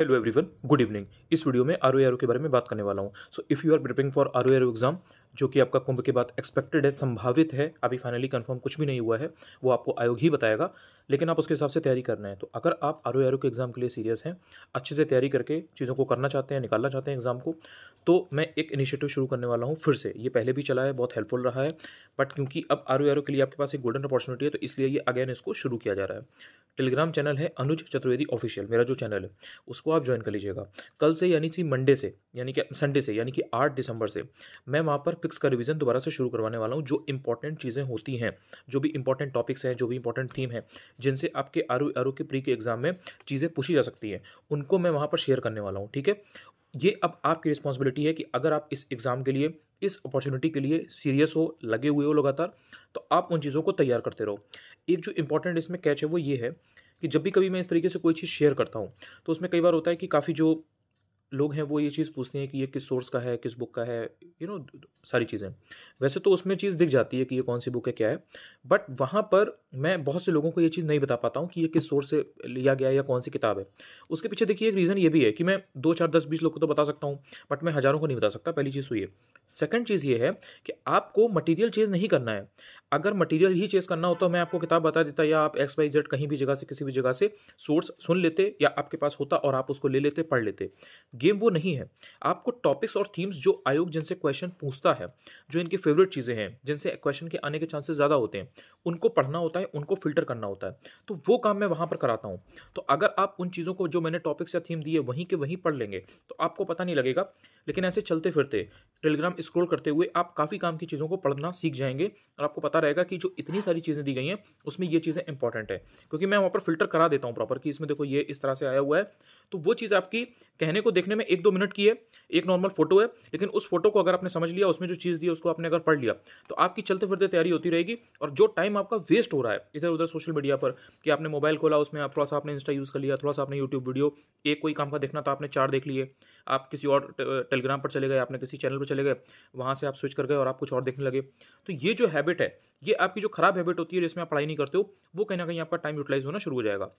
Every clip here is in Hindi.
हेलो एवरीवन गुड इवनिंग इस वीडियो में आर ओ के बारे में बात करने वाला हूँ so if you are preparing for R O exam जो कि आपका कुंभ के बाद एक्सपेक्टेड है संभावित है अभी फाइनली कंफर्म कुछ भी नहीं हुआ है वो आपको आयोग ही बताएगा लेकिन आप उसके हिसाब से तैयारी करना है तो अगर आप आर ओ के एग्ज़ाम के लिए सीरियस हैं अच्छे से तैयारी करके चीज़ों को करना चाहते हैं निकालना चाहते हैं एग्ज़ाम को तो मैं एक इनिशिएटिव शुरू करने वाला हूँ फिर से ये पहले भी चला है बहुत हेल्पफुल रहा है बट क्योंकि अब आर ओ के लिए आपके पास एक गोल्डन अपॉर्चुनिटी है तो इसलिए ये अगेन इसको शुरू किया जा रहा है टेलीग्राम चैनल है अनुज चतुर्वेदी ऑफिशियल मेरा जो चैनल है उसको आप ज्वाइन कर लीजिएगा कल से यानी कि मंडे से यानी कि संडे से यानी कि आठ दिसंबर से मैं वहाँ पर फिक्स का रिवीजन दोबारा से शुरू करवाने वाला हूँ जो इंपॉर्टेंट चीज़ें होती हैं जो भी इंपॉर्टेंट टॉपिक्स हैं जो भी इंपॉर्टेंट थीम है जिनसे आपके आर आर के प्री के एग्जाम में चीज़ें पूछी जा सकती हैं उनको मैं वहाँ पर शेयर करने वाला हूँ ठीक है ये अब आपकी रिस्पॉन्सिबिलिटी है कि अगर आप इस एग्ज़ाम के लिए इस अपॉर्चुनिटी के लिए सीरियस हो लगे हुए हो लगातार तो आप उन चीज़ों को तैयार करते रहो एक जो इंपॉर्टेंट इसमें कैच है वो ये है कि जब भी कभी मैं इस तरीके से कोई चीज़ शेयर करता हूँ तो उसमें कई बार होता है कि काफ़ी जो लोग हैं वो ये चीज़ पूछते हैं कि ये किस सोर्स का है किस बुक का है यू you नो know, सारी चीज़ें वैसे तो उसमें चीज़ दिख जाती है कि ये कौन सी बुक है क्या है बट वहाँ पर मैं बहुत से लोगों को ये चीज़ नहीं बता पाता हूँ कि ये किस सोर्स से लिया गया है या कौन सी किताब है उसके पीछे देखिए एक रीज़न ये भी है कि मैं दो चार दस बीस लोग को तो बता सकता हूँ बट मैं हज़ारों को नहीं बता सकता पहली चीज़ तो ये सेकेंड चीज़ ये है कि आपको मटीरियल चेंज नहीं करना है अगर मटेरियल ही चेस करना होता तो मैं आपको किताब बता देता या आप एक्स वाई जेड कहीं भी जगह से किसी भी जगह से सोर्स सुन लेते या आपके पास होता और आप उसको ले लेते पढ़ लेते गेम वो नहीं है आपको टॉपिक्स और थीम्स जो आयोग जिनसे क्वेश्चन पूछता है जो इनकी फेवरेट चीज़ें हैं जिनसे क्वेश्चन के आने के चांसेस ज़्यादा होते हैं उनको पढ़ना होता है उनको फिल्टर करना होता है तो वो काम मैं वहाँ पर कराता हूँ तो अगर आप उन चीज़ों को जो मैंने टॉपिक्स या थीम दिए वहीं के वहीं पढ़ लेंगे तो आपको पता नहीं लगेगा लेकिन ऐसे चलते फिरते टेलीग्राम स्क्रॉल करते हुए आप काफ़ी काम की चीज़ों को पढ़ना सीख जाएंगे और आपको पता रहेगा कि जो इतनी सारी चीज़ें दी गई हैं उसमें ये चीज़ें इंपॉर्टेंट है क्योंकि मैं वहाँ पर फिल्टर करा देता हूँ प्रॉपर कि इसमें देखो ये इस तरह से आया हुआ है तो वो चीज़ आपकी कहने को देखने में एक दो मिनट की है एक नॉर्मल फोटो है लेकिन उस फोटो को अगर आपने समझ लिया उसमें जो चीज़ दी उसको आपने अगर पढ़ लिया तो आपकी चलते फिरते तैयारी होती रहेगी और जो टाइम आपका वेस्ट हो रहा है इधर उधर सोशल मीडिया पर कि आपने मोबाइल खोला उसमें आप थोड़ा सा आपने इंस्टा यूज़ कर लिया थोड़ा सा आपने यूट्यूब वीडियो एक कोई काम का देखना था आपने चार देख लिए आप किसी और टेलीग्राम पर चले गए आपने किसी चैनल पर चले गए वहाँ से आप स्विच कर गए और आप कुछ और देखने लगे तो ये जो हैबिट है ये आपकी जो खराब हैबिट होती है जिसमें आप पढ़ाई नहीं करते हो वो कहीं ना कहीं आपका टाइम यूटिलाइज होना शुरू हो जाएगा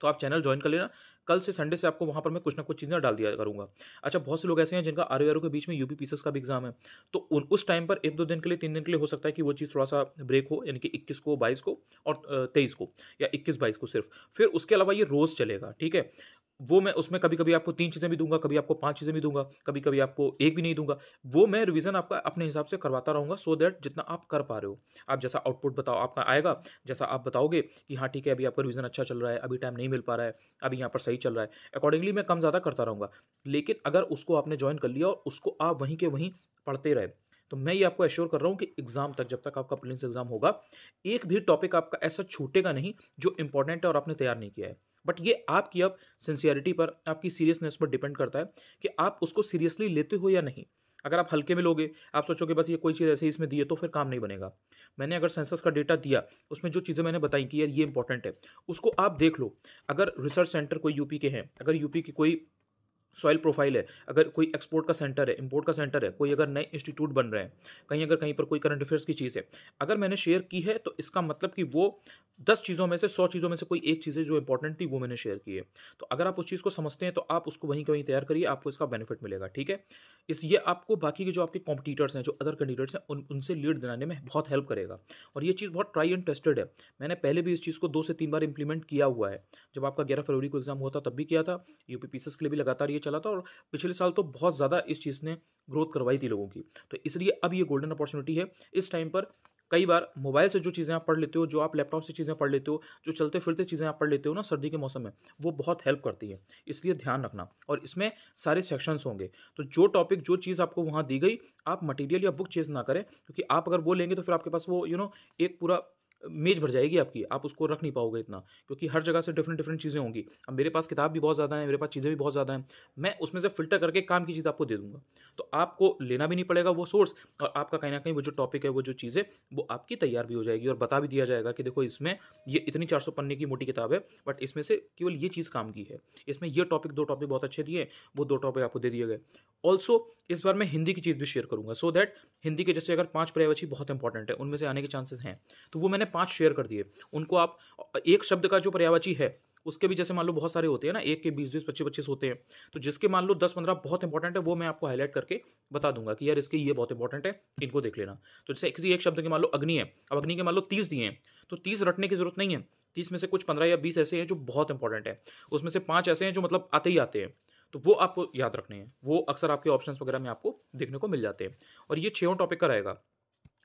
तो आप चैनल ज्वाइन कर लेना कल से संडे से आपको वहाँ पर मैं कुछ ना कुछ चीज़ें डाल दिया करूँगा अच्छा बहुत से लोग ऐसे हैं जिनका आर ओ के बीच में यूपी पीसेस का भी एग्जाम है तो उन उस टाइम पर एक दो दिन के लिए तीन दिन के लिए हो सकता है कि वो चीज़ थोड़ा सा ब्रेक हो यानी कि इक्कीस को बाईस को और तेईस को या इक्कीस बाईस को सिर्फ फिर उसके अलावा ये रोज़ चलेगा ठीक है वो मैं उसमें कभी कभी आपको तीन चीज़ें भी दूंगा कभी आपको पांच चीज़ें भी दूंगा कभी कभी आपको एक भी नहीं दूंगा वो मैं रिवीजन आपका अपने हिसाब से करवाता रहूंगा सो दैट जितना आप कर पा रहे हो आप जैसा आउटपुट बताओ आपका आएगा जैसा आप बताओगे कि हाँ ठीक है अभी आपका रिवीजन अच्छा चल रहा है अभी टाइम नहीं मिल पा रहा है अभी यहाँ पर सही चल रहा है अकॉर्डिंगली मैं कम ज़्यादा करता रहूँगा लेकिन अगर उसको आपने ज्वाइन कर लिया और उसको आप वहीं के वहीं पढ़ते रहे तो मैं ये आपको एश्योर कर रहा हूँ कि एग्जाम तक जब तक आपका प्रिलिम्स एग्जाम होगा एक भी टॉपिक आपका ऐसा छूटेगा नहीं जो इंपॉर्टेंट है और आपने तैयार नहीं किया है बट ये आपकी अब सिंसियरिटी पर आपकी सीरियसनेस पर डिपेंड करता है कि आप उसको सीरियसली लेते हो या नहीं अगर आप हल्के में लोगे आप सोचोगे बस ये कोई चीज़ ऐसे ही इसमें दी है तो फिर काम नहीं बनेगा मैंने अगर सेंसस का डेटा दिया उसमें जो चीज़ें मैंने बताई कि यार ये इंपॉर्टेंट है उसको आप देख लो अगर रिसर्च सेंटर कोई यूपी के हैं अगर यूपी की कोई सॉइल प्रोफाइल है अगर कोई एक्सपोर्ट का सेंटर है इंपोर्ट का सेंटर है कोई अगर नए इंस्टीट्यूट बन रहे हैं कहीं अगर कहीं पर कोई करंट अफेयर्स की चीज़ है अगर मैंने शेयर की है तो इसका मतलब कि वो दस चीज़ों में से सौ चीज़ों में से कोई एक चीज़ है जो इंपॉर्टेंट थी वो मैंने शेयर की है तो अगर आप उस चीज़ को समझते हैं तो आप उसको वहीं कहीं तैयार करिए आपको इसका बेनिफिट मिलेगा ठीक है इस ये आपको बाकी के जो आपके कॉम्पिटिटर्स हैं जो अदर कैंडिडेट्स हैं उन उनसे लीड दिलाने में बहुत हेल्प करेगा और ये चीज़ बहुत ट्राई एंड टेस्टेड है मैंने पहले भी इस चीज़ को दो से तीन बार इंप्लीमेंट किया हुआ है जब आपका ग्यारह फरवरी को एग्जाम हुआ था तब भी किया था यूपी पीसीएस के लिए भी लगातार ये ये चला था और पिछले साल तो बहुत ज़्यादा इस चीज़ ने ग्रोथ करवाई थी लोगों की तो इसलिए अब ये गोल्डन अपॉर्चुनिटी है इस टाइम पर कई बार मोबाइल से जो चीज़ें आप पढ़ लेते हो जो आप लैपटॉप से चीज़ें पढ़ लेते हो जो चलते फिरते चीज़ें आप पढ़ लेते हो ना सर्दी के मौसम में वो बहुत हेल्प करती है इसलिए ध्यान रखना और इसमें सारे सेक्शंस होंगे तो जो टॉपिक जो चीज़ आपको वहाँ दी गई आप मटेरियल या बुक चेज ना करें क्योंकि आप अगर वो लेंगे तो फिर आपके पास वो यू you नो know, एक पूरा मेज भर जाएगी आपकी आप उसको रख नहीं पाओगे इतना क्योंकि हर जगह से डिफरेंट डिफरेंट चीज़ें होंगी अब मेरे पास किताब भी बहुत ज़्यादा है मेरे पास चीज़ें भी बहुत ज़्यादा हैं मैं उसमें से फिल्टर करके काम की चीज़ आपको दे दूंगा तो आपको लेना भी नहीं पड़ेगा वो सोर्स और आपका कहीं ना कहीं वो जो टॉपिक है वो जो चीज़ है वो आपकी तैयार भी हो जाएगी और बता भी दिया जाएगा कि देखो इसमें ये इतनी चार सौ पन्ने की मोटी किताब है बट इसमें से केवल ये चीज़ काम की है इसमें ये टॉपिक दो टॉपिक बहुत अच्छे दिए वो दो टॉपिक आपको दे दिए गए ऑल्सो इस बार मैं हिंदी की चीज़ भी शेयर करूँगा सो दैट हिंदी के जैसे अगर पाँच पर्यावची बहुत इंपॉर्टेंट है उनमें से आने के चांसेस हैं तो वो मैंने पांच शेयर कर दिए उनको आप एक शब्द का जो पर्यावाची है उसके भी जैसे मान लो बहुत सारे होते हैं ना एक के बीस बीस पच्चीस पच्चीस होते हैं तो जिसके मान लो दस पंद्रह बहुत इंपॉर्टेंट है वो मैं आपको हाईलाइट करके बता दूंगा कि यार इसके ये बहुत इंपॉर्टेंट है इनको देख लेना तो जैसे किसी एक शब्द के मान लो अग्नि है अब अग्नि के मान लो तीस दिए हैं तो तीस रटने की जरूरत नहीं है तीस में से कुछ पंद्रह या बीस ऐसे हैं जो बहुत इंपॉर्टेंट है उसमें से पाँच ऐसे हैं जो मतलब आते ही आते हैं तो वो आपको याद रखने हैं वो अक्सर आपके ऑप्शन वगैरह में आपको देखने को मिल जाते हैं और ये छः टॉपिक का रहेगा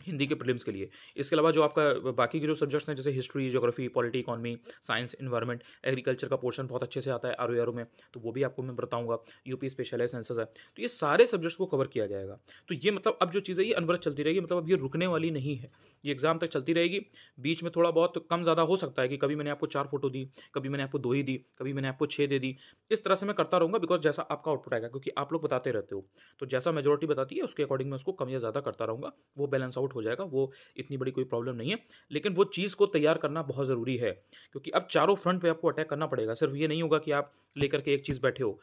हिंदी के प्रीलिम्स के लिए इसके अलावा जो आपका बाकी के जो सब्जेक्ट्स हैं जैसे history geography polity economy science environment agriculture का पोर्शन बहुत अच्छे से आता है आर में तो वो भी आपको मैं बताऊंगा यूपी स्पेशल है सेंसस है तो ये सारे सब्जेक्ट्स को कवर किया जाएगा तो ये मतलब अब जो चीज़ है ये अनवरत चलती रहेगी मतलब अब ये रुकने वाली नहीं है ये एग्जाम तक चलती रहेगी बीच में थोड़ा बहुत कम ज़्यादा हो सकता है कि कभी मैंने आपको चार फोटो दी कभी मैंने आपको दो ही दी कभी मैंने आपको छः दे दी इस तरह से मैं करता रहूँगा बिकॉज जैसा आपका आउटपुट आएगा क्योंकि आप लोग बताते रहते हो तो जैसा मेजोरिटी बताती है उसके अकॉर्डिंग मैं उसको कम या ज़्यादा करता रहूँगा वो बैलेंस आउट आउट हो जाएगा वो इतनी बड़ी कोई प्रॉब्लम नहीं है लेकिन वो चीज़ को तैयार करना बहुत ज़रूरी है क्योंकि अब चारों फ्रंट पर आपको अटैक करना पड़ेगा सिर्फ ये नहीं होगा कि आप लेकर के एक चीज़ बैठे हो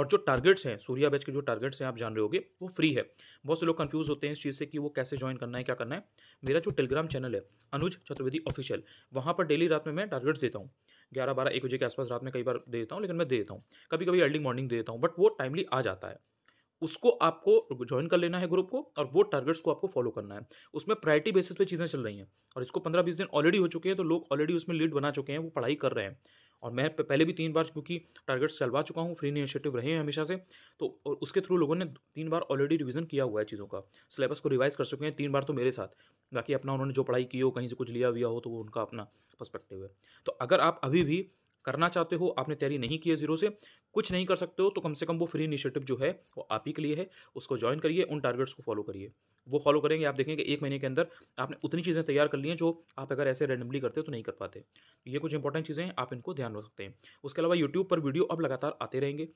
और जो टारगेट्स हैं सूर्या बैच के जो टारगेट्स हैं आप जान रहे होगे वो फ्री है बहुत से लोग कंफ्यूज होते हैं इस चीज़ से कि वो कैसे ज्वाइन करना है क्या करना है मेरा जो टेलीग्राम चैनल है अनुज चतुर्वेदी ऑफिशियल वहाँ पर डेली रात में मैं टारगेट्स देता हूँ ग्यारह बारह एक बजे के आसपास रात में कई बार दे देता हूँ लेकिन मैं दे देता हूँ कभी कभी अर्ली मॉर्निंग दे देता हूँ बट वो टाइमली आ जाता है उसको आपको ज्वाइन कर लेना है ग्रुप को और वो टारगेट्स को आपको फॉलो करना है उसमें प्रायोरिटी बेसिस पे चीज़ें चल रही हैं और इसको पंद्रह बीस दिन ऑलरेडी हो चुके हैं तो लोग ऑलरेडी उसमें लीड बना चुके हैं वो पढ़ाई कर रहे हैं और मैं पहले भी तीन बार क्योंकि टारगेट्स चलवा चुका हूँ फ्री इनिशिएटिव रहे हैं हमेशा से तो और उसके थ्रू लोगों ने तीन बार ऑलरेडी रिविज़न किया हुआ है चीज़ों का सिलेबस को रिवाइज कर चुके हैं तीन बार तो मेरे साथ बाकी अपना उन्होंने जो पढ़ाई की हो कहीं से कुछ लिया हुआ हो तो वो उनका अपना पर्सपेक्टिव है तो अगर आप अभी भी करना चाहते हो आपने तैयारी नहीं की है जीरो से कुछ नहीं कर सकते हो तो कम से कम वो फ्री इनिशिएटिव जो है वो आप ही के लिए है उसको ज्वाइन करिए उन टारगेट्स को फॉलो करिए वो फॉलो करेंगे आप देखेंगे एक महीने के अंदर आपने उतनी चीज़ें तैयार कर ली हैं जो आप अगर ऐसे रैंडमली करते हो तो नहीं कर पाते ये कुछ इंपॉर्टेंट चीज़ें हैं आप इनको ध्यान रख सकते हैं उसके अलावा यूट्यूब पर वीडियो अब लगातार आते रहेंगे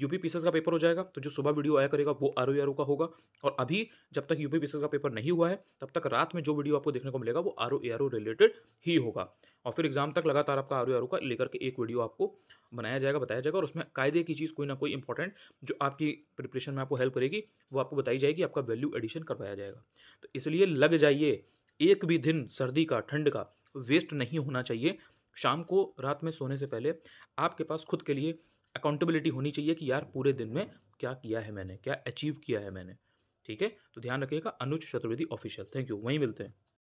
यूपी पीसेस का पेपर हो जाएगा तो जो सुबह वीडियो आया करेगा वो आर ओ e का होगा और अभी जब तक यूपी पीसेस का पेपर नहीं हुआ है तब तक रात में जो वीडियो आपको देखने को मिलेगा वो R O R O related ही होगा और फिर एग्जाम तक लगातार आपका आर ओ आर ओ का लेकर के एक वीडियो आपको बनाया जाएगा बताया जाएगा और उसमें कायदे की चीज़ कोई ना कोई इंपॉर्टेंट जो आपकी प्रिपरेशन में आपको हेल्प करेगी वो आपको बताई जाएगी आपका वैल्यू एडिशन करवाया जाएगा तो इसलिए लग जाइए एक भी दिन सर्दी का ठंड का वेस्ट नहीं होना चाहिए शाम को रात में सोने से पहले आपके पास खुद के लिए अकाउंटेबिलिटी होनी चाहिए कि यार पूरे दिन में क्या किया है मैंने क्या अचीव किया है मैंने ठीक है तो ध्यान रखिएगा Anuj Chaturvedi official thank you वहीं मिलते हैं